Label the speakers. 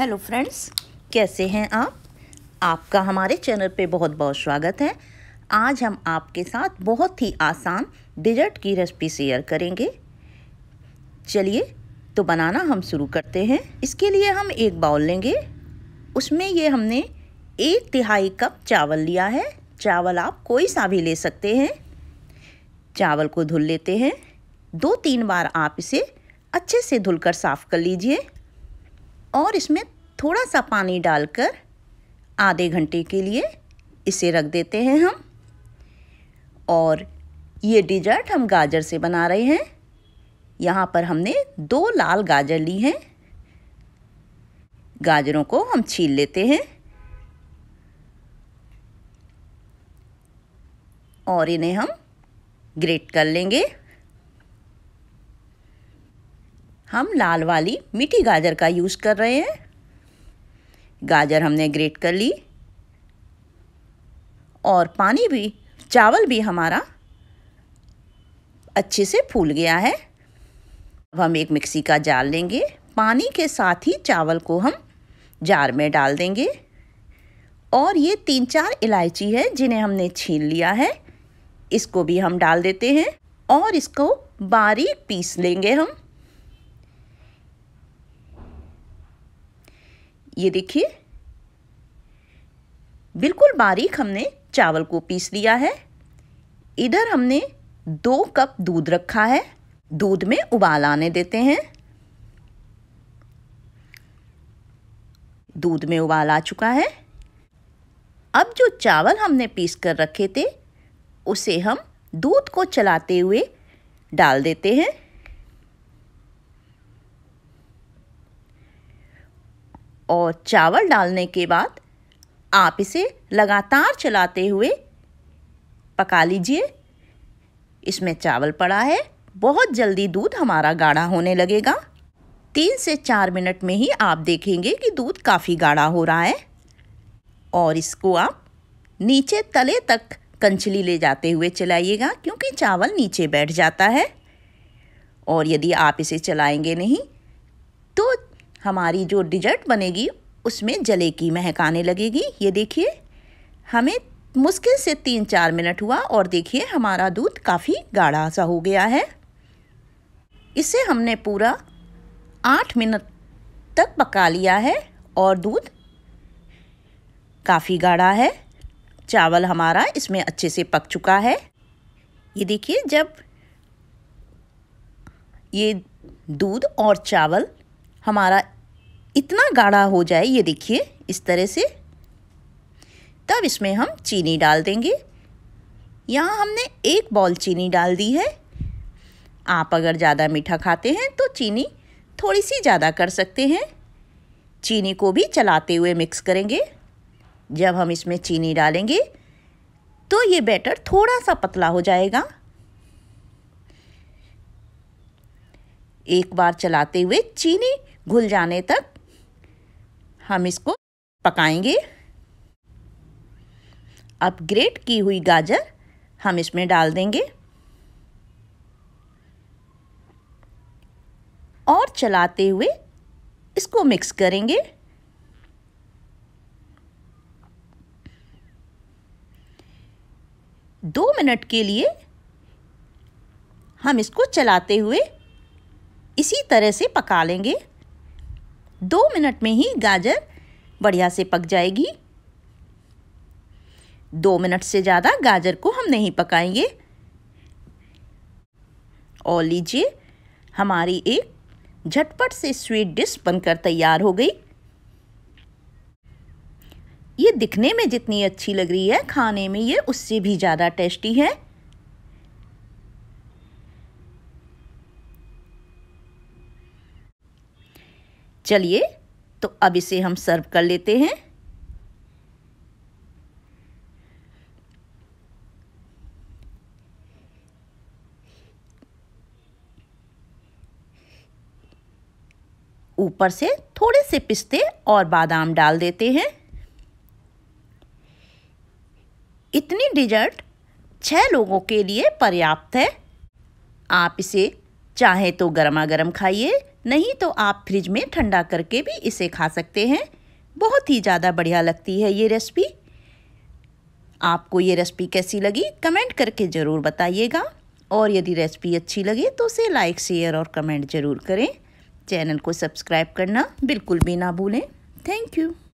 Speaker 1: hello friends कैसे हैं आप आपका हमारे चैनल पे बहुत बहुत स्वागत है आज हम आपके साथ बहुत ही आसान डिजर्ट की रेसिपी शेयर करेंगे चलिए तो बनाना हम शुरू करते हैं इसके लिए हम एक बाउल लेंगे उसमें ये हमने एक तिहाई कप चावल लिया है चावल आप कोई सा भी ले सकते हैं चावल को धुल लेते हैं दो तीन बार आप इसे अच्छे से धुलकर साफ़ कर लीजिए और इसमें थोड़ा सा पानी डालकर आधे घंटे के लिए इसे रख देते हैं हम और ये डिजर्ट हम गाजर से बना रहे हैं यहाँ पर हमने दो लाल गाजर ली हैं गाजरों को हम छील लेते हैं और इन्हें हम ग्रेट कर लेंगे हम लाल वाली मीठी गाजर का यूज़ कर रहे हैं गाजर हमने ग्रेट कर ली और पानी भी चावल भी हमारा अच्छे से फूल गया है अब हम एक मिक्सी का जार लेंगे पानी के साथ ही चावल को हम जार में डाल देंगे और ये तीन चार इलायची है जिन्हें हमने छीन लिया है इसको भी हम डाल देते हैं और इसको बारीक पीस लेंगे हम ये देखिए बिल्कुल बारीक हमने चावल को पीस लिया है इधर हमने दो कप दूध रखा है दूध में उबाल आने देते हैं दूध में उबाल आ चुका है अब जो चावल हमने पीस कर रखे थे उसे हम दूध को चलाते हुए डाल देते हैं और चावल डालने के बाद आप इसे लगातार चलाते हुए पका लीजिए इसमें चावल पड़ा है बहुत जल्दी दूध हमारा गाढ़ा होने लगेगा तीन से चार मिनट में ही आप देखेंगे कि दूध काफ़ी गाढ़ा हो रहा है और इसको आप नीचे तले तक कंचली ले जाते हुए चलाइएगा क्योंकि चावल नीचे बैठ जाता है और यदि आप इसे चलाएंगे नहीं तो हमारी जो डिजर्ट बनेगी उसमें जले की महक आने लगेगी ये देखिए हमें मुश्किल से तीन चार मिनट हुआ और देखिए हमारा दूध काफ़ी गाढ़ा सा हो गया है इसे हमने पूरा आठ मिनट तक पका लिया है और दूध काफ़ी गाढ़ा है चावल हमारा इसमें अच्छे से पक चुका है ये देखिए जब ये दूध और चावल हमारा इतना गाढ़ा हो जाए ये देखिए इस तरह से तब इसमें हम चीनी डाल देंगे यहाँ हमने एक बॉल चीनी डाल दी है आप अगर ज़्यादा मीठा खाते हैं तो चीनी थोड़ी सी ज़्यादा कर सकते हैं चीनी को भी चलाते हुए मिक्स करेंगे जब हम इसमें चीनी डालेंगे तो ये बैटर थोड़ा सा पतला हो जाएगा एक बार चलाते हुए चीनी घुल जाने तक हम इसको पकाएंगे अब ग्रेट की हुई गाजर हम इसमें डाल देंगे और चलाते हुए इसको मिक्स करेंगे दो मिनट के लिए हम इसको चलाते हुए इसी तरह से पका लेंगे दो मिनट में ही गाजर बढ़िया से पक जाएगी दो मिनट से ज़्यादा गाजर को हम नहीं पकाएंगे और लीजिए हमारी एक झटपट से स्वीट डिश बनकर तैयार हो गई ये दिखने में जितनी अच्छी लग रही है खाने में ये उससे भी ज़्यादा टेस्टी है चलिए तो अब इसे हम सर्व कर लेते हैं ऊपर से थोड़े से पिस्ते और बादाम डाल देते हैं इतनी डिजर्ट छह लोगों के लिए पर्याप्त है आप इसे चाहे तो गर्मा गर्म खाइए नहीं तो आप फ्रिज में ठंडा करके भी इसे खा सकते हैं बहुत ही ज़्यादा बढ़िया लगती है ये रेसिपी आपको ये रेसिपी कैसी लगी कमेंट करके ज़रूर बताइएगा और यदि रेसिपी अच्छी लगे तो उसे लाइक शेयर और कमेंट ज़रूर करें चैनल को सब्सक्राइब करना बिल्कुल भी ना भूलें थैंक यू